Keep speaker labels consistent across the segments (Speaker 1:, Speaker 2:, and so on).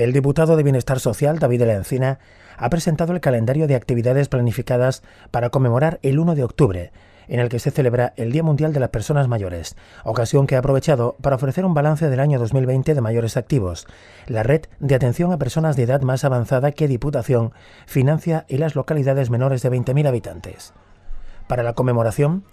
Speaker 1: El diputado de Bienestar Social, David de la Encina, ha presentado el calendario de actividades planificadas para conmemorar el 1 de octubre, en el que se celebra el Día Mundial de las Personas Mayores, ocasión que ha aprovechado para ofrecer un balance del año 2020 de mayores activos. La red de atención a personas de edad más avanzada que Diputación financia y las localidades menores de 20.000 habitantes. Para la conmemoración,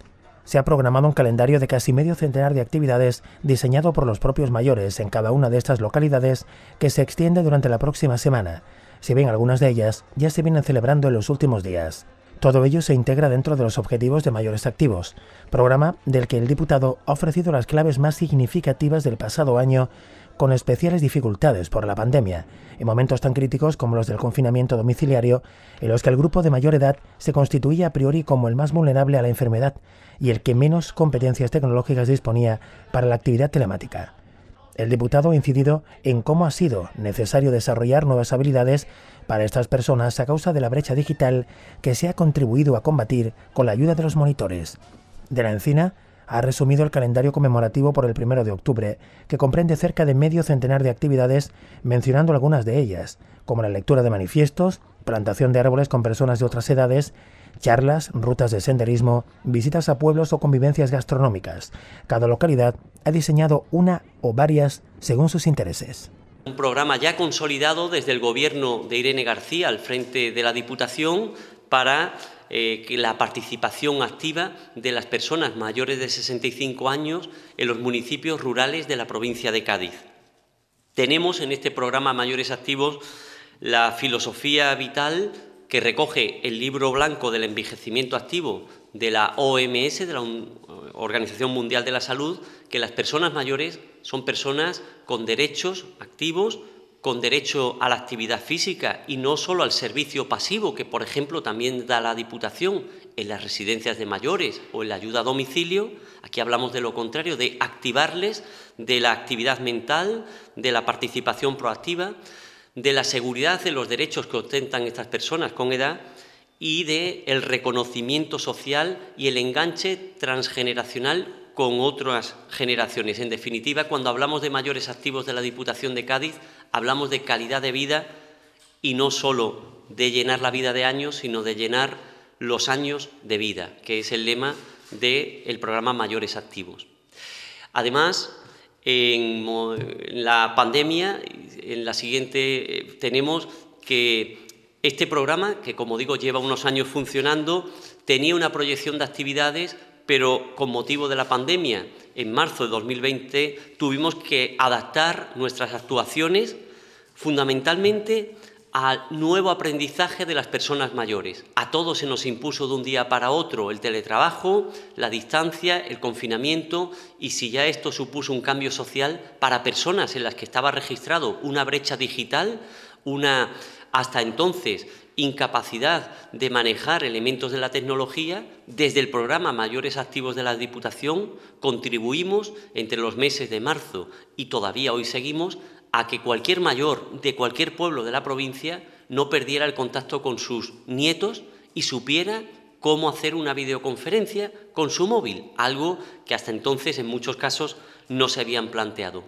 Speaker 1: se ha programado un calendario de casi medio centenar de actividades diseñado por los propios mayores en cada una de estas localidades que se extiende durante la próxima semana, si bien algunas de ellas ya se vienen celebrando en los últimos días. Todo ello se integra dentro de los Objetivos de Mayores Activos, programa del que el diputado ha ofrecido las claves más significativas del pasado año con especiales dificultades por la pandemia, en momentos tan críticos como los del confinamiento domiciliario, en los que el grupo de mayor edad se constituía a priori como el más vulnerable a la enfermedad y el que menos competencias tecnológicas disponía para la actividad telemática. El diputado ha incidido en cómo ha sido necesario desarrollar nuevas habilidades para estas personas a causa de la brecha digital que se ha contribuido a combatir con la ayuda de los monitores. De la encina, ha resumido el calendario conmemorativo por el 1 de octubre, que comprende cerca de medio centenar de actividades, mencionando algunas de ellas, como la lectura de manifiestos, plantación de árboles con personas de otras edades charlas, rutas de senderismo, visitas a pueblos o convivencias gastronómicas. Cada localidad ha diseñado una o varias según sus intereses.
Speaker 2: Un programa ya consolidado desde el gobierno de Irene García al frente de la Diputación para eh, la participación activa de las personas mayores de 65 años en los municipios rurales de la provincia de Cádiz. Tenemos en este programa Mayores Activos la filosofía vital que recoge el libro blanco del envejecimiento activo de la OMS, de la Organización Mundial de la Salud, que las personas mayores son personas con derechos activos, con derecho a la actividad física y no solo al servicio pasivo, que por ejemplo también da la Diputación en las residencias de mayores o en la ayuda a domicilio. Aquí hablamos de lo contrario, de activarles de la actividad mental, de la participación proactiva de la seguridad de los derechos que ostentan estas personas con edad y de el reconocimiento social y el enganche transgeneracional con otras generaciones. En definitiva, cuando hablamos de mayores activos de la Diputación de Cádiz, hablamos de calidad de vida y no solo de llenar la vida de años, sino de llenar los años de vida, que es el lema del el programa Mayores Activos. Además, en la pandemia en la siguiente eh, tenemos que este programa, que como digo lleva unos años funcionando, tenía una proyección de actividades, pero con motivo de la pandemia, en marzo de 2020, tuvimos que adaptar nuestras actuaciones fundamentalmente al nuevo aprendizaje de las personas mayores. A todos se nos impuso de un día para otro el teletrabajo, la distancia, el confinamiento y si ya esto supuso un cambio social para personas en las que estaba registrado una brecha digital, una hasta entonces incapacidad de manejar elementos de la tecnología, desde el programa Mayores Activos de la Diputación contribuimos entre los meses de marzo y todavía hoy seguimos a que cualquier mayor de cualquier pueblo de la provincia no perdiera el contacto con sus nietos y supiera cómo hacer una videoconferencia con su móvil, algo que hasta entonces en muchos casos no se habían planteado.